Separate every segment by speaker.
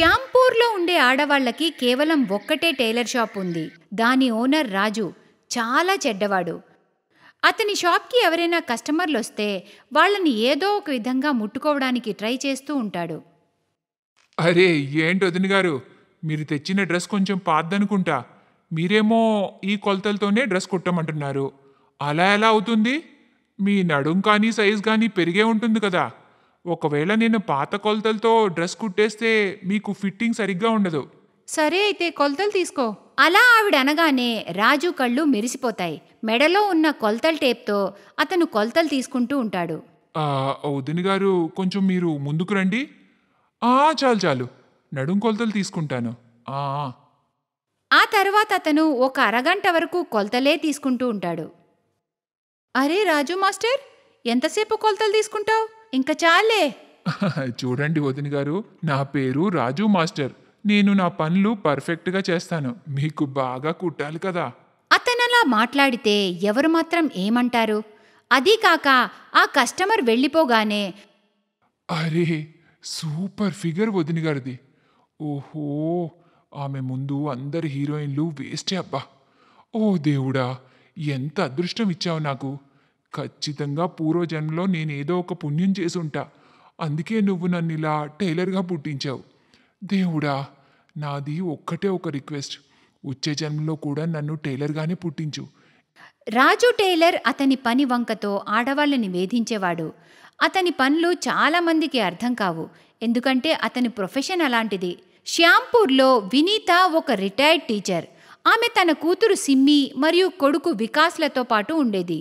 Speaker 1: శ్యాంపూర్లో ఉండే ఆడవాళ్లకి కేవలం ఒక్కటే టైలర్ షాప్ ఉంది దాని ఓనర్ రాజు చాలా చెడ్డవాడు అతని షాప్కి ఎవరైనా కస్టమర్లు వస్తే వాళ్ళని ఏదో ఒక విధంగా ముట్టుకోవడానికి ట్రై చేస్తూ ఉంటాడు
Speaker 2: అరే ఏంటి వదిన గారు మీరు తెచ్చిన డ్రెస్ కొంచెం పాద్దనుకుంటా మీరేమో ఈ కొలతలతోనే డ్రెస్ కుట్టమంటున్నారు అలా ఎలా అవుతుంది మీ నడుం కానీ సైజ్ కానీ పెరిగే ఉంటుంది కదా ఒకవేళ నేను పాత కొలతలతో డ్రెస్ కుట్టేస్తే మీకు ఫిట్టింగ్ సరిగ్గా ఉండదు
Speaker 1: సరే అయితే కొలతలు తీసుకో అలా ఆవిడ అనగానే రాజు కళ్ళు మెరిసిపోతాయి మెడలో ఉన్న కొలతల టేప్తో అతను కొలతలు తీసుకుంటూ ఉంటాడు
Speaker 2: వదిన గారు కొంచెం మీరు ముందుకు రండి ఆ చాలు చాలు నడుం కొలతలు తీసుకుంటాను
Speaker 1: ఆ తర్వాత అతను ఒక అరగంట వరకు కొలతలే తీసుకుంటూ ఉంటాడు అరే రాజు మాస్టర్ ఎంతసేపు కొలతలు తీసుకుంటావు ఇంకా చాలే
Speaker 2: చూడండి వదిన గారు నా పేరు రాజు మాస్టర్ నేను నా పనులు పర్ఫెక్ట్గా చేస్తాను మీకు బాగా కుట్టాలి కదా
Speaker 1: అతనలా మాట్లాడితే ఎవరు మాత్రం ఏమంటారు అదీ కాక ఆ కస్టమర్ వెళ్ళిపోగానే
Speaker 2: అరే సూపర్ ఫిగర్ వదిన గారిది ఓహో ఆమె ముందు అందరి హీరోయిన్లు వేస్టే అబ్బా ఓ దేవుడా ఎంత అదృష్టం ఇచ్చావు నాకు ఖచ్చితంగా పూర్వజన్మలో నేనేదో ఒక పుణ్యం ఉంటా అందుకే నువ్వు నన్ను ఇలా టైలర్గా పుట్టించావు దేవుడా నాది ఒక్కటే ఒక రిక్వెస్ట్ వచ్చే జన్మలో కూడా నన్ను టైలర్గానే పుట్టించు
Speaker 1: రాజు టైలర్ అతని పని వంకతో ఆడవాళ్ళని వేధించేవాడు అతని పనులు చాలామందికి అర్థం కావు ఎందుకంటే అతని ప్రొఫెషన్ అలాంటిది శ్యాంపూర్లో వినీత ఒక రిటైర్డ్ టీచర్ ఆమె తన కూతురు సిమ్మి మరియు కొడుకు వికాస్లతో పాటు ఉండేది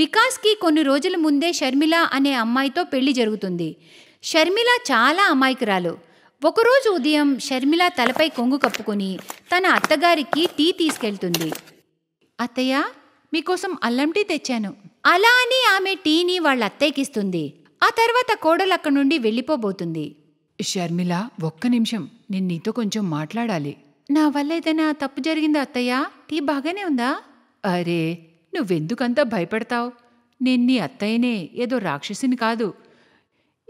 Speaker 1: వికాస్కి కొన్ని రోజుల ముందే షర్మిల అనే అమ్మాయితో పెళ్లి జరుగుతుంది షర్మిల చాలా అమాయకురాలు ఒకరోజు ఉదయం షర్మిల తలపై కొంగు కప్పుకొని తన అత్తగారికి టీ తీసుకెళ్తుంది అత్తయ్య మీకోసం అల్లం టీ తెచ్చాను అలా అని ఆమె టీని వాళ్ళ అత్తయ్యకిస్తుంది ఆ తర్వాత కోడలు అక్కడి నుండి వెళ్ళిపోబోతుంది షర్మిల ఒక్క నిమిషం నేను నీతో కొంచెం మాట్లాడాలి నా వల్ల ఏదైనా తప్పు జరిగిందా అత్తయ్య టీ బాగానే ఉందా అరే నువ్వెందుకంత భయపడతావు నేను నీ అత్తయ్యనే ఏదో రాక్షసిని కాదు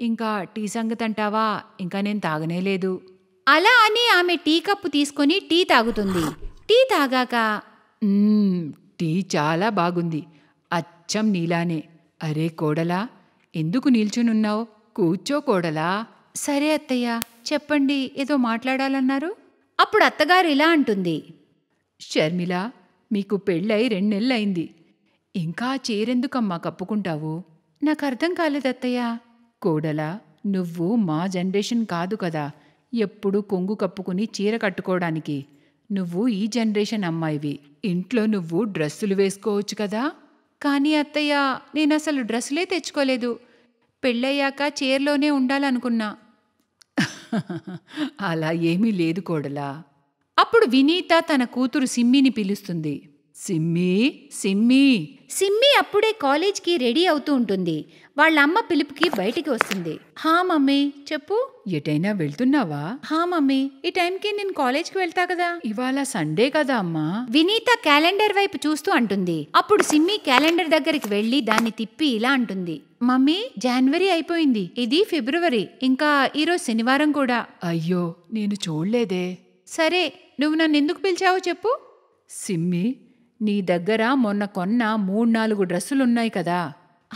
Speaker 1: ఇంకా టీ సంగతి అంటావా ఇంకా నేను తాగనే లేదు అలా అని ఆమె టీ కప్పు తీసుకొని టీ తాగుతుంది టీ తాగాక టీ చాలా బాగుంది అచ్చం నీలానే అరే కోడలా ఎందుకు నిల్చునున్నావు కూర్చో కోడలా సరే అత్తయ్య చెప్పండి ఏదో మాట్లాడాలన్నారు అప్పుడు అత్తగారు ఇలా అంటుంది షర్మిలా మీకు పెళ్ళై రెండెళ్ళయింది ఇంకా చేరెందుకమ్మా కప్పుకుంటావు నాకర్థం కాలేదత్తయ్య కోడల నువ్వు మా జనరేషన్ కాదు కదా ఎప్పుడు కొంగు కప్పుకుని చీర కట్టుకోవడానికి నువ్వు ఈ జనరేషన్ అమ్మాయివి ఇంట్లో నువ్వు డ్రెస్సులు వేసుకోవచ్చు కదా కానీ అత్తయ్య నేను అసలు డ్రెస్సులే తెచ్చుకోలేదు పెళ్ళయ్యాక చీరలోనే ఉండాలనుకున్నా అలా ఏమీ లేదు కోడలా అప్పుడు వినీత తన కూతురు సిమ్మిని పిలుస్తుంది సిమ్మి సిమ్మి సిమ్మి అప్పుడే కాలేజ్కి రెడీ అవుతూ ఉంటుంది వాళ్ళ అమ్మ పిలుపుకి బయటికి వస్తుంది హా మమ్మీ చెప్పు ఎటైనా వెళ్తున్నావా హా మమ్మీ ఈ టైంకి నేను కాలేజ్కి వెళ్తా కదా ఇవాళ సండే కదా అమ్మా వినీత క్యాలెండర్ వైపు చూస్తూ అంటుంది అప్పుడు సిమ్మి క్యాలెండర్ దగ్గరికి వెళ్ళి దాన్ని తిప్పి ఇలా అంటుంది మమ్మీ జనవరి అయిపోయింది ఇది ఫిబ్రవరి ఇంకా ఈరోజు శనివారం కూడా అయ్యో నేను చూడలేదే సరే నువ్వు నన్ను ఎందుకు పిలిచావో చెప్పు సిమ్మి నీ దగ్గర మొన్న కొన్న మూడు నాలుగు డ్రెస్సులున్నాయి కదా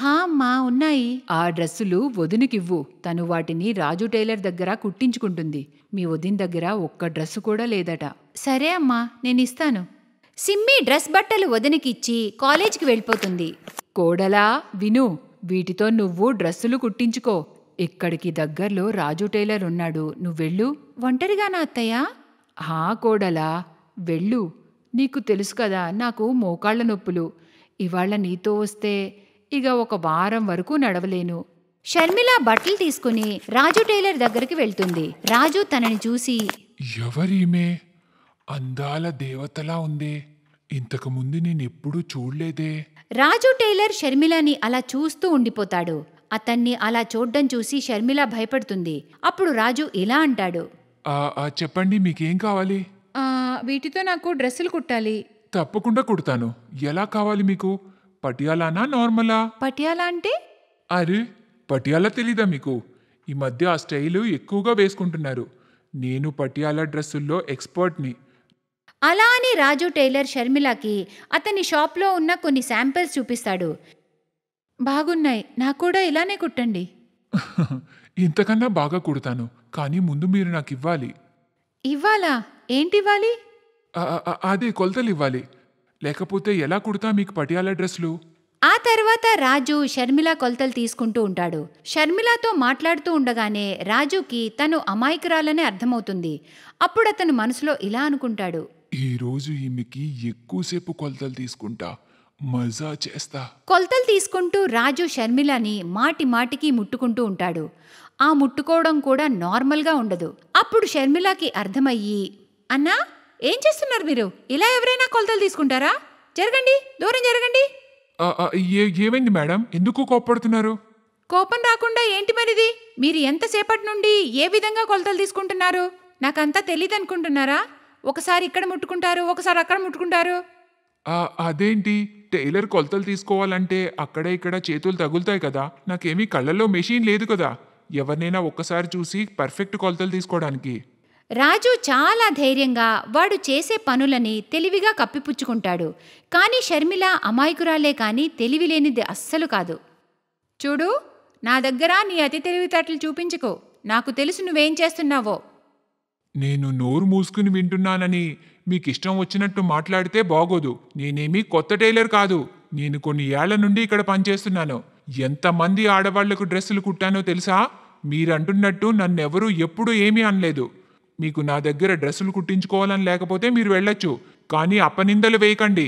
Speaker 1: హా అమ్మా ఉన్నాయి ఆ డ్రెస్సులు వదినకివ్వు తను వాటిని రాజు టైలర్ దగ్గర కుట్టించుకుంటుంది మీ వదిన దగ్గర ఒక్క డ్రెస్సు కూడా లేదట సరే అమ్మా నేను ఇస్తాను సిమ్మి డ్రెస్ బట్టలు వదినకిచ్చి కాలేజీకి వెళ్ళిపోతుంది కోడలా విను వీటితో నువ్వు డ్రెస్సులు కుట్టించుకో ఇక్కడికి దగ్గర్లో రాజు టైలర్ ఉన్నాడు నువ్వెళ్ళు ఒంటరిగానా అత్తయ్యా హా కోడలా వెళ్ళు నీకు తెలుసు కదా నాకు మోకాళ్ల నొప్పులు ఇవాళ నీతో వస్తే ఇక ఒక వారం వరకు నడవలేను షర్మిల బట్టలు తీసుకుని రాజు టైలర్ దగ్గరికి వెళ్తుంది రాజు తనని చూసి
Speaker 2: ఎవరీమే అందాల దేవతలా ఉంది ఇంతకు ముందు నేనెప్పుడూ చూడలేదే
Speaker 1: రాజు టైలర్ షర్మిలని అలా చూస్తూ ఉండిపోతాడు అతన్ని అలా చూడ్డం చూసి షర్మిల భయపడుతుంది అప్పుడు రాజు ఇలా అంటాడు
Speaker 2: చెప్పండి మీకేం కావాలి
Speaker 1: వీటితో నాకు డ్రెస్సులు కుట్టాలి
Speaker 2: తప్పకుండా కుడతాను ఎలా కావాలి మీకు పటియాలానా నార్మలా
Speaker 1: పటియాలా అంటే
Speaker 2: అరే పటియాలా తెలీదా మీకు ఈ మధ్య ఆ స్టైలు ఎక్కువగా వేసుకుంటున్నారు నేను పటియాలా డ్రెస్సుల్లో ఎక్స్పర్ట్ని
Speaker 1: అలా అని రాజు టైలర్ షర్మిలాకి అతని షాప్లో ఉన్న కొన్ని శాంపిల్స్ చూపిస్తాడు బాగున్నాయి నాకు కూడా ఇలానే కుట్టండి
Speaker 2: ఇంతకన్నా బాగా కుడతాను కానీ ముందు మీరు నాకు ఇవ్వాలి
Speaker 1: ఇవ్వాలా ఏంటివ్వాలి
Speaker 2: అదే కొలతలు ఇవ్వాలి లేకపోతే ఎలా కుడతా మీకు పటియాల డ్రెస్లు
Speaker 1: ఆ తర్వాత రాజు షర్మిల కొలతలు తీసుకుంటూ ఉంటాడు షర్మిలతో మాట్లాడుతూ ఉండగానే రాజుకి తను అమాయకురాలని అర్థమవుతుంది అప్పుడు అతను మనసులో ఇలా అనుకుంటాడు
Speaker 2: ఈరోజు ఈమెకి ఎక్కువసేపు కొలతలు తీసుకుంటా మజా చేస్తా
Speaker 1: కొలతలు తీసుకుంటూ రాజు షర్మిలని మాటి మాటికి ముట్టుకుంటూ ఉంటాడు ఆ ముట్టుకోవడం కూడా నార్మల్గా ఉండదు అప్పుడు షర్మిలాకి అర్థమయ్యి అన్నా ఏం చేస్తున్నారు మీరు ఇలా ఎవరైనా కొలతలు తీసుకుంటారా జరగండి దూరం జరగండి
Speaker 2: ఏమైంది మేడం ఎందుకు కోపడుతున్నారు
Speaker 1: కోపం రాకుండా ఏంటి మరిది మీరు ఎంతసేపటి నుండి ఏ విధంగా కొలతలు తీసుకుంటున్నారు నాకంతా తెలియదు అనుకుంటున్నారా ఒకసారి ఇక్కడ ముట్టుకుంటారు ఒకసారి అక్కడ
Speaker 2: ముట్టుకుంటారు అదేంటి టైలర్ కొలతలు తీసుకోవాలంటే అక్కడ ఇక్కడ చేతులు తగులుతాయి కదా నాకేమీ కళ్ళల్లో మెషిన్ లేదు కదా ఎవరినైనా ఒక్కసారి చూసి పర్ఫెక్ట్ కొలతలు తీసుకోవడానికి
Speaker 1: రాజు చాలా ధైర్యంగా వాడు చేసే పనులని తెలివిగా కప్పిపుచ్చుకుంటాడు కానీ షర్మిల అమాయకురాలే కానీ తెలివి లేనిది అస్సలు కాదు చూడు నా దగ్గర నీ అతి తెలివితేటలు చూపించుకో నాకు తెలుసు నువ్వేం చేస్తున్నావో
Speaker 2: నేను నోరు మూసుకుని వింటున్నానని మీకు ఇష్టం వచ్చినట్టు మాట్లాడితే బాగోదు నేనేమీ కొత్త టైలర్ కాదు నేను కొన్ని ఏళ్ల నుండి ఇక్కడ పనిచేస్తున్నాను ఎంతమంది ఆడవాళ్లకు డ్రెస్సులు కుట్టానో తెలుసా మీరంటున్నట్టు నన్నెవరూ ఎప్పుడూ ఏమీ అనలేదు మీకు నా దగ్గర డ్రెస్సులు కుట్టించుకోవాలని లేకపోతే మీరు వెళ్ళొచ్చు కానీ అపనిందలు వేయకండి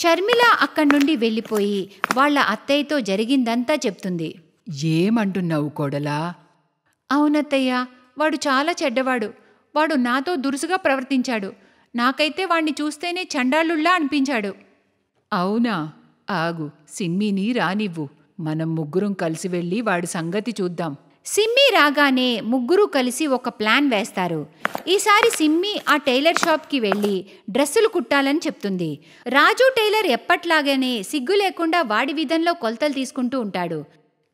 Speaker 1: షర్మిల అక్కడి నుండి వెళ్ళిపోయి వాళ్ళ అత్తయ్యతో జరిగిందంతా చెప్తుంది ఏమంటున్నావు కోడలా అవునత్తయ్య వాడు చాలా చెడ్డవాడు వాడు నాతో దురుసుగా ప్రవర్తించాడు నాకైతే వాణ్ణి చూస్తేనే చండాలుల్లా అనిపించాడు అవునా ఆగు సిమ్మిని రానివ్వు మనం ముగ్గురం కలిసి వెళ్ళి వాడి సంగతి చూద్దాం సిమ్మి రాగానే ముగ్గురు కలిసి ఒక ప్లాన్ వేస్తారు ఈసారి సిమ్మి ఆ టైలర్ షాప్కి వెళ్ళి డ్రెస్సులు కుట్టాలని చెప్తుంది రాజు టైలర్ ఎప్పట్లాగానే సిగ్గు లేకుండా వాడి విధంలో కొలతలు తీసుకుంటూ ఉంటాడు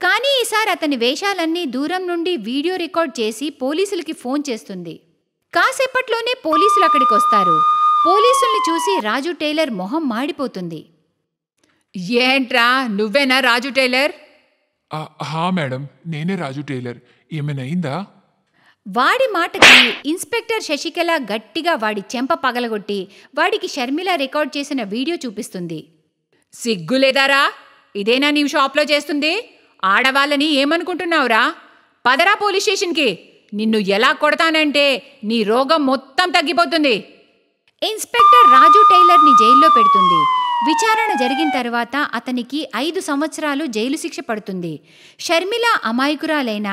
Speaker 1: కానీ ఈసారి అతని వేషాలన్నీ దూరం నుండి వీడియో రికార్డ్ చేసి పోలీసులకి ఫోన్ చేస్తుంది కాసేపట్లోనే పోలీసులు అక్కడికి వస్తారు పోలీసుల్ని చూసి రాజు టైలర్ మొహం మాడిపోతుంది ఏంట్రా నువ్వేనా రాజు టైలర్
Speaker 2: హా మేడం నేనే రాజు టైలర్ ఏమైనా
Speaker 1: వాడి మాటకి ఇన్స్పెక్టర్ శశికళ గట్టిగా వాడి చెంప పగలగొట్టి వాడికి షర్మిల రికార్డ్ చేసిన వీడియో చూపిస్తుంది సిగ్గులేదారా ఇదేనా నీవు షాప్లో చేస్తుంది ఆడవాళ్ళని ఏమనుకుంటున్నావురా పదరా పోలీస్ స్టేషన్కి నిన్ను ఎలా కొడతానంటే నీ రోగం మొత్తం తగ్గిపోతుంది ఇన్స్పెక్టర్ రాజు టైలర్ని జైల్లో పెడుతుంది విచారణ జరిగిన తర్వాత అతనికి ఐదు సంవత్సరాలు జైలు శిక్ష పడుతుంది షర్మిల అమాయకురాలైన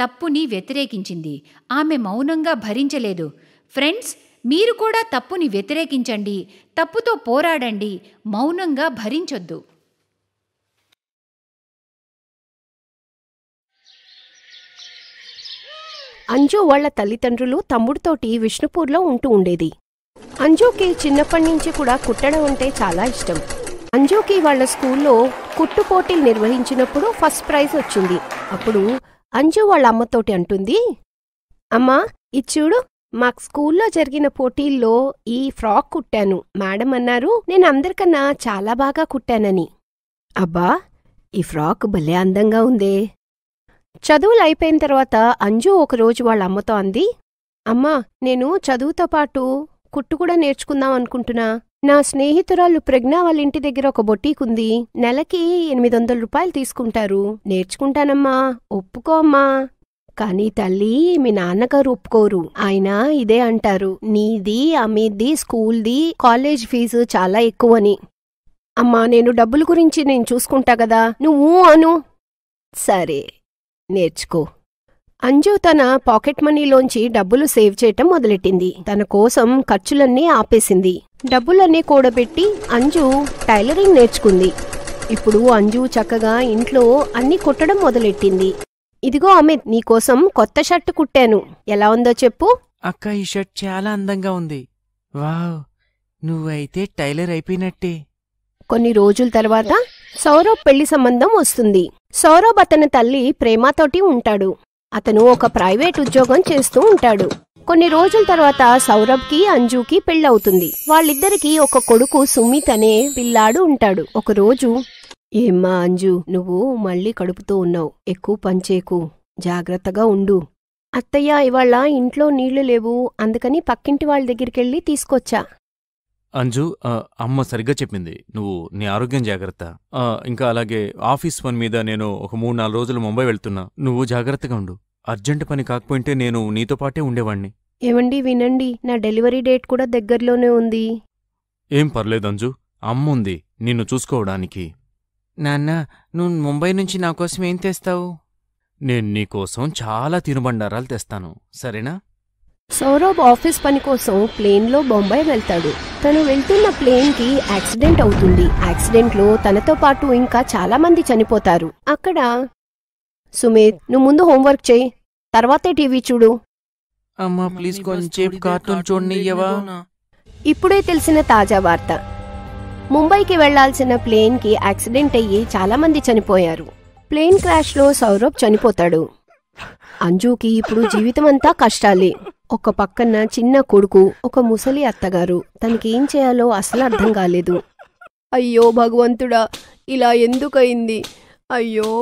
Speaker 1: తప్పుని వ్యతిరేకించింది ఆమె మౌనంగా భరించలేదు ఫ్రెండ్స్ మీరు కూడా తప్పుని వ్యతిరేకించండి తప్పుతో పోరాడండి మౌనంగా భరించొద్దు అంజు వాళ్ల
Speaker 3: తల్లిదండ్రులు తమ్ముడితోటి విష్ణుపూర్లో ఉంటూ ఉండేది అంజుకి చిన్నప్పటి నుంచి కూడా కుట్టడం అంటే చాలా ఇష్టం అంజుకి వాళ్ళ స్కూల్లో కుట్టు పోటీలు నిర్వహించినప్పుడు ఫస్ట్ ప్రైజ్ వచ్చింది అప్పుడు అంజు వాళ్ళ అమ్మతోటి అంటుంది అమ్మా ఇది చూడు మాకు స్కూల్లో జరిగిన పోటీల్లో ఈ ఫ్రాక్ కుట్టాను మేడం అన్నారు నేను అందరికన్నా చాలా బాగా కుట్టానని అబ్బా ఈ ఫ్రాక్ భలే అందంగా ఉందే చదువులు అయిపోయిన తర్వాత అంజు ఒకరోజు వాళ్ళ అమ్మతో అంది అమ్మా నేను చదువుతో పాటు కుట్టు కూడా నేర్చుకుందాం అనుకుంటున్నా నా స్నేహితురాలు ప్రజ్ఞ వాళ్ళ ఇంటి దగ్గర ఒక బొటీక్ ఉంది నెలకి ఎనిమిది వందల రూపాయలు తీసుకుంటారు నేర్చుకుంటానమ్మా ఒప్పుకో అమ్మా కానీ తల్లి మీ నాన్నగారు ఒప్పుకోరు ఆయన ఇదే అంటారు నీది అమీది స్కూల్ది కాలేజ్ ఫీజు చాలా ఎక్కువని అమ్మా నేను డబ్బుల గురించి నేను చూసుకుంటా కదా నువ్వు అను సరే నేర్చుకో అంజు తన పాకెట్ మనీలోంచి డబ్బులు సేవ్ చేయటం మొదలెట్టింది తన కోసం ఖర్చులన్నీ ఆపేసింది డబ్బులన్నీ కూడబెట్టి అంజు టైలరింగ్ నేర్చుకుంది ఇప్పుడు అంజు చక్కగా ఇంట్లో అన్ని కుట్టడం మొదలెట్టింది ఇదిగో అమిత్ నీకోసం కొత్త షర్ట్ కుట్టాను ఎలా ఉందో చెప్పు
Speaker 4: అక్క ఈ షర్ట్ చాలా అందంగా ఉంది వావ్ నువ్వైతే టైలర్ అయిపోయినట్టే
Speaker 3: కొన్ని రోజుల తర్వాత సౌరవ్ పెళ్లి సంబంధం వస్తుంది సౌరవ్ అతని తల్లి ప్రేమతోటి ఉంటాడు అతను ఒక ప్రైవేట్ ఉద్యోగం చేస్తూ ఉంటాడు కొన్ని రోజుల తర్వాత సౌరభ్ కి అంజుకి పెళ్ళవుతుంది వాళ్ళిద్దరికి ఒక కొడుకు సుమిత్ అనే పిల్లాడు ఉంటాడు ఒకరోజు ఏమ్మా అంజు నువ్వు మళ్ళీ కడుపుతూ ఉన్నావు ఎక్కువ పంచేకు జాగ్రత్తగా ఉండు అత్తయ్య ఇవాళ ఇంట్లో నీళ్లు లేవు అందుకని పక్కింటి వాళ్ళ దగ్గరికెళ్ళి తీసుకొచ్చా
Speaker 4: అంజు అమ్మ సరిగ్గా చెప్పింది నువ్వు నీ ఆరోగ్యం జాగ్రత్త ఇంకా అలాగే ఆఫీస్ పని మీద నేను ఒక మూడు నాలుగు రోజులు ముంబై వెళ్తున్నా నువ్వు జాగ్రత్తగా ఉండు అర్జెంట్ పని కాకపోయింటే నేను నీతో పాటే ఉండేవాణ్ణి
Speaker 3: ఏమండి వినండి నా డెలివరీ డేట్ కూడా దగ్గర్లోనే ఉంది
Speaker 4: ఏం పర్లేదు అంజు అమ్మ ఉంది నిన్ను చూసుకోవడానికి నాన్న నువ్వు ముంబై నుంచి నాకోసం ఏం తెస్తావు నేను నీకోసం చాలా తినుబండారాలు తెస్తాను సరేనా
Speaker 3: సౌరభ్ ఆఫీస్ పని కోసం లో బొంబాయి వెళ్తాడు తను వెళ్తున్న ప్లేన్కి యాక్సిడెంట్ అవుతుంది యాక్సిడెంట్లో తనతో పాటు ఇంకా చాలామంది చనిపోతారు అక్కడ సుమిత్ నువ్వు ముందు హోంవర్క్ చేయి తర్వాతే టీవీ చూడు
Speaker 4: అమ్మా ప్లీజ్ కొంచెం
Speaker 3: ఇప్పుడే తెలిసిన తాజా వార్త ముంబైకి వెళ్లాల్సిన కి యాక్సిడెంట్ అయ్యి చాలామంది చనిపోయారు ప్లేన్ క్రాష్లో సౌరభ్ చనిపోతాడు అంజుకి ఇప్పుడు జీవితం అంతా కష్టాలే ఒక పక్కన చిన్న కొడుకు ఒక ముసలి అత్తగారు తనకేం చేయాలో అసలు అర్థం కాలేదు అయ్యో భగవంతుడా ఇలా ఎందుకయింది అయ్యో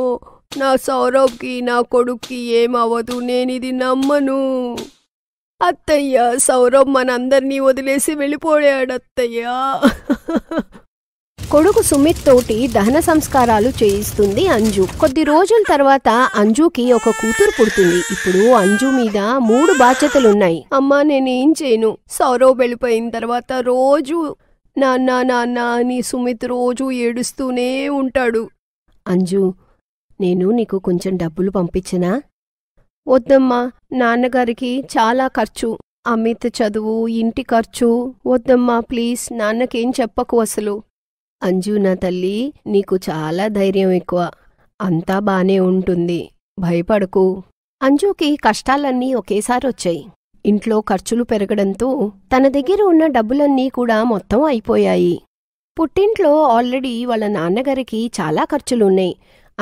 Speaker 3: నా సౌరవ్కి నా కొడుక్కి ఏమవ్వదు నేనిది నమ్మను అత్తయ్య సౌరవ్ మనందరినీ వదిలేసి వెళ్ళిపోయాడు అత్తయ్యా కొడుకు సుమిత్ తోటి దహన సంస్కారాలు చేయిస్తుంది అంజు కొద్ది రోజుల తర్వాత అంజుకి ఒక కూతురు పుడుతుంది ఇప్పుడు అంజు మీద మూడు బాధ్యతలున్నాయి అమ్మా నేనేం చేయను సౌరవ్ వెళ్ళిపోయిన తర్వాత రోజు నాన్న నాన్న అని సుమిత్ రోజు ఏడుస్తూనే ఉంటాడు అంజు నేను నీకు కొంచెం డబ్బులు పంపించనా వద్దమ్మా నాన్నగారికి చాలా ఖర్చు అమిత్ చదువు ఇంటి ఖర్చు వద్దమ్మా ప్లీజ్ నాన్నకేం చెప్పకు అసలు అంజు నా తల్లి నీకు చాలా ధైర్యం ఎక్కువ అంతా బానే ఉంటుంది భయపడకు అంజుకి కష్టాలన్నీ ఒకేసారి వచ్చాయి ఇంట్లో ఖర్చులు పెరగడంతో తన దగ్గర ఉన్న డబ్బులన్నీ కూడా మొత్తం అయిపోయాయి పుట్టింట్లో ఆల్రెడీ వాళ్ళ నాన్నగారికి చాలా ఖర్చులున్నాయి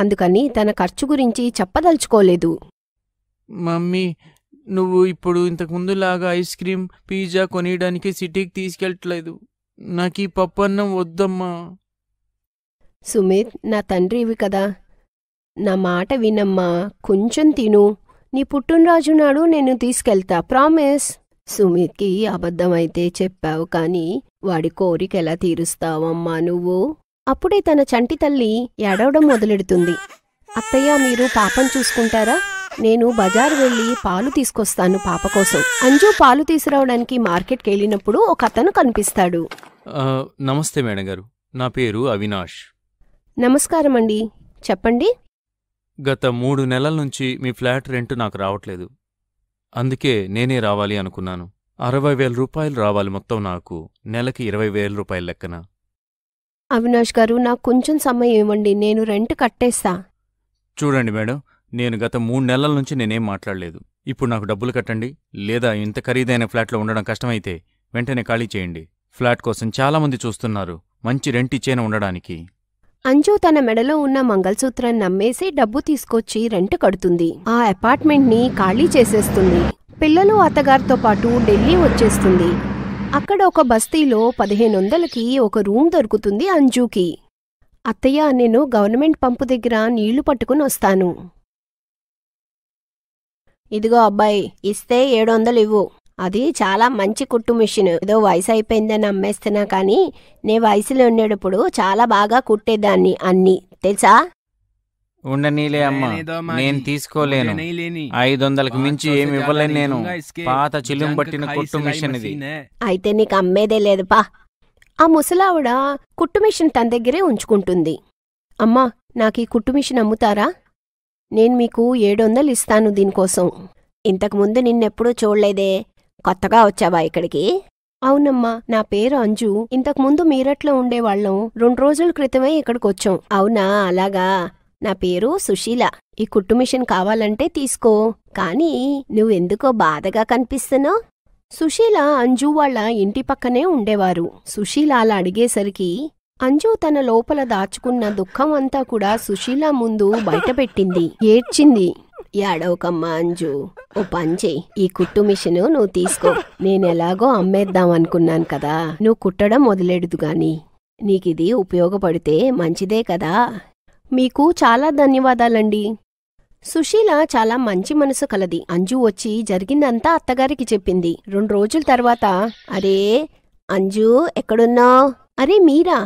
Speaker 3: అందుకని తన ఖర్చు గురించి చెప్పదలుచుకోలేదు
Speaker 4: మమ్మీ నువ్వు ఇప్పుడు ఇంతకుముందులాగా ఐస్ క్రీమ్ పిజ్జా కొనియడానికి సిటీకి తీసుకెళ్ళట్లేదు నాకు ఈ అన్నం వద్దమ్మా
Speaker 3: సుమిత్ నా తండ్రివి కదా నా మాట వినమ్మా కొంచెం తిను నీ పుట్టినరాజు నాడు నేను తీసుకెళ్తా ప్రామిస్ సుమిత్కి అబద్ధమైతే చెప్పావు కానీ వాడి కోరిక ఎలా తీరుస్తావమ్మా నువ్వు అప్పుడే తన చంటి తల్లి ఏడవడం మొదలెడుతుంది అత్తయ్య మీరు పాపం చూసుకుంటారా నేను బజార్ వెళ్ళి పాలు తీసుకొస్తాను పాప కోసం అంజు పాలు తీసుకురావడానికి మార్కెట్కి వెళ్ళినప్పుడు ఒక అతను కనిపిస్తాడు
Speaker 4: నమస్తే మేడం గారు నా పేరు అవినాష్
Speaker 3: నమస్కారం అండి చెప్పండి
Speaker 4: గత మూడు నెలల నుంచి మీ ఫ్లాట్ రెంట్ నాకు రావట్లేదు అందుకే నేనే రావాలి అనుకున్నాను అరవై వేల రూపాయలు రావాలి మొత్తం నాకు నెలకి ఇరవై వేల రూపాయల లెక్కన
Speaker 3: అవినాష్ గారు నాకు కొంచెం సమయం ఇవ్వండి నేను రెంట్ కట్టేస్తా
Speaker 4: చూడండి మేడం నేను గత మూడు నెలల నుంచి నేనేం మాట్లాడలేదు ఇప్పుడు నాకు డబ్బులు కట్టండి లేదా ఇంత ఖరీదైన ఫ్లాట్లో ఉండడం కష్టమైతే వెంటనే ఖాళీ చేయండి ఫ్లాట్ కోసం చాలామంది చూస్తున్నారు మంచి రెంట్ ఇచ్చేన ఉండడానికి
Speaker 3: అంజు తన మెడలో ఉన్న మంగళసూత్రం నమ్మేసి డబ్బు తీసుకొచ్చి రెంట్ కడుతుంది ఆ అపార్ట్మెంట్ని ఖాళీ చేసేస్తుంది పిల్లలు అత్తగారితో పాటు ఢిల్లీ వచ్చేస్తుంది అక్కడ ఒక బస్తీలో పదిహేను వందలకి ఒక రూమ్ దొరుకుతుంది అంజూకి అత్తయ్య నేను గవర్నమెంట్ పంపు దగ్గర నీళ్లు పట్టుకుని వస్తాను ఇదిగో అబ్బాయి ఇస్తే ఏడు వందలు ఇవ్వు అది చాలా మంచి కుట్టు మిషన్ ఏదో వయసు అయిపోయిందని అమ్మేస్తున్నా కానీ నే వయసులో ఉండేటప్పుడు చాలా బాగా కుట్టేదాన్ని అన్ని తెలుసా
Speaker 4: ఉండనీలే అమ్మా నేను తీసుకోలేను ఐదు వందలకు మించి ఏమి ఇవ్వలేను నేను పాత చిలుం పట్టిన కుట్టు మిషన్ ఇది
Speaker 3: అయితే నీకు అమ్మేదే లేదుపా ఆ ముసలావిడ కుట్టు మిషన్ తన దగ్గరే ఉంచుకుంటుంది అమ్మా నాకు ఈ కుట్టు మిషన్ అమ్ముతారా నేను మీకు ఏడొందలు ఇస్తాను దీనికోసం ఇంతకుముందు నిన్నెప్పుడూ చూడలేదే కొత్తగా వచ్చావా ఇక్కడికి అవునమ్మా నా పేరు అంజు ఇంతకుముందు మీరట్లో ఉండేవాళ్ళం రెండు రోజుల క్రితమే ఇక్కడికొచ్చాం అవునా అలాగా నా పేరు సుశీల ఈ కుట్టు మిషన్ కావాలంటే తీసుకో కానీ నువ్వెందుకో బాధగా కనిపిస్తున్నావు సుశీల అంజు వాళ్ళ ఇంటి పక్కనే ఉండేవారు సుశీల అలా అడిగేసరికి అంజు తన లోపల దాచుకున్న దుఃఖం అంతా కూడా సుశీల ముందు బయటపెట్టింది ఏడ్చింది ఏడవకమ్మా అంజు ఓ పంచేయి ఈ కుట్టు మిషను నువ్వు తీసుకో నేనెలాగో అమ్మేద్దాం అనుకున్నాను కదా నువ్వు కుట్టడం మొదలెడదు గాని నీకిది ఉపయోగపడితే మంచిదే కదా మీకు చాలా ధన్యవాదాలండి సుశీల చాలా మంచి మనసు కలది అంజు వచ్చి జరిగిందంతా అత్తగారికి చెప్పింది రెండు రోజుల తర్వాత అరే అంజు ఎక్కడున్నావు అరే మీరా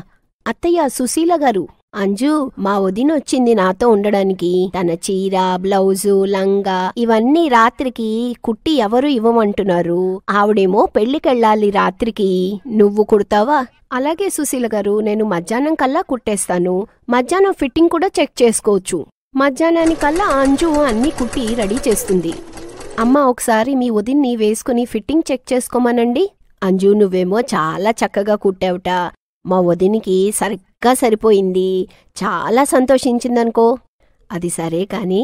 Speaker 3: అత్తయ్య సుశీల గారు అంజు మా వదినొచ్చింది నాతో ఉండడానికి తన చీర బ్లౌజు లంగా ఇవన్నీ రాత్రికి కుట్టి ఎవరు ఇవ్వమంటున్నారు ఆవిడేమో పెళ్లికెళ్ళాలి రాత్రికి నువ్వు కుడతావా అలాగే సుశీల గారు నేను మధ్యాహ్నం కల్లా కుట్టేస్తాను మధ్యాహ్నం ఫిట్టింగ్ కూడా చెక్ చేసుకోవచ్చు మధ్యాహ్నానికల్లా అంజు అన్ని కుట్టి రెడీ చేస్తుంది అమ్మ ఒకసారి మీ వదిన్ని వేసుకుని ఫిట్టింగ్ చెక్ చేసుకోమనండి అంజు నువ్వేమో చాలా చక్కగా కుట్టావుట మా వదినికి సరిగ్గా సరిపోయింది చాలా సంతోషించిందనుకో అది సరే కాని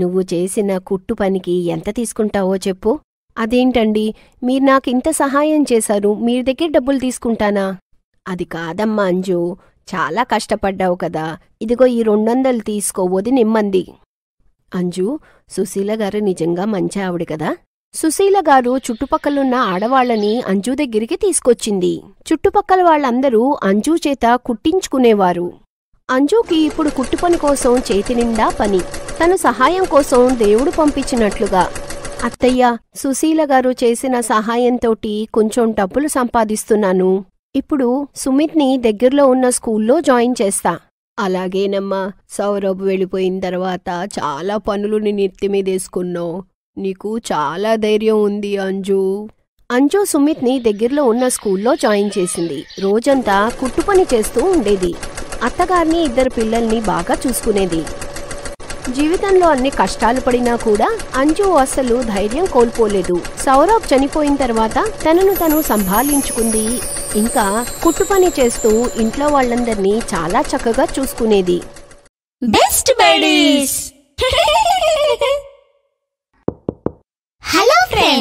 Speaker 3: నువ్వు చేసిన కుట్టు పనికి ఎంత తీసుకుంటావో చెప్పు అదేంటండి మీరు నాకు ఇంత సహాయం చేశారు మీరు దగ్గర డబ్బులు తీసుకుంటానా అది కాదమ్మా అంజు చాలా కష్టపడ్డావు కదా ఇదిగో ఈ రెండొందలు తీసుకోవది నిమ్మంది అంజు సుశీల గారు నిజంగా మంచి ఆవిడ కదా సుశీల గారు చుట్టుపక్కలున్న ఆడవాళ్లని అంజు దగ్గరికి తీసుకొచ్చింది చుట్టుపక్కల వాళ్లందరూ అంజు చేత కుట్టించుకునేవారు అంజుకి ఇప్పుడు కుట్టుపని కోసం చేతి నిండా పని తను సహాయం కోసం దేవుడు పంపించినట్లుగా అత్తయ్య సుశీల గారు చేసిన సహాయంతోటి కొంచెం డబ్బులు సంపాదిస్తున్నాను ఇప్పుడు సుమిత్ని దగ్గరలో ఉన్న స్కూల్లో జాయిన్ చేస్తా అలాగేనమ్మా సౌరభ్ వెళ్ళిపోయిన తర్వాత చాలా పనులు నిన్నెత్తిమీదేసుకున్నావు నీకు చాలా ధైర్యం ఉంది అంజు అంజు సుమిత్ని దగ్గరలో ఉన్న స్కూల్లో జాయిన్ చేసింది రోజంతా కుట్టు పని చేస్తూ ఉండేది అత్తగారిని ఇద్దరు పిల్లల్ని బాగా చూసుకునేది జీవితంలో అన్ని కష్టాలు పడినా కూడా అంజు అసలు ధైర్యం కోల్పోలేదు సౌరభ్ చనిపోయిన తర్వాత తనను తను సంభాలించుకుంది ఇంకా కుట్టు పని చేస్తూ ఇంట్లో వాళ్ళందరినీ చాలా చక్కగా చూసుకునేది
Speaker 1: బెస్ట్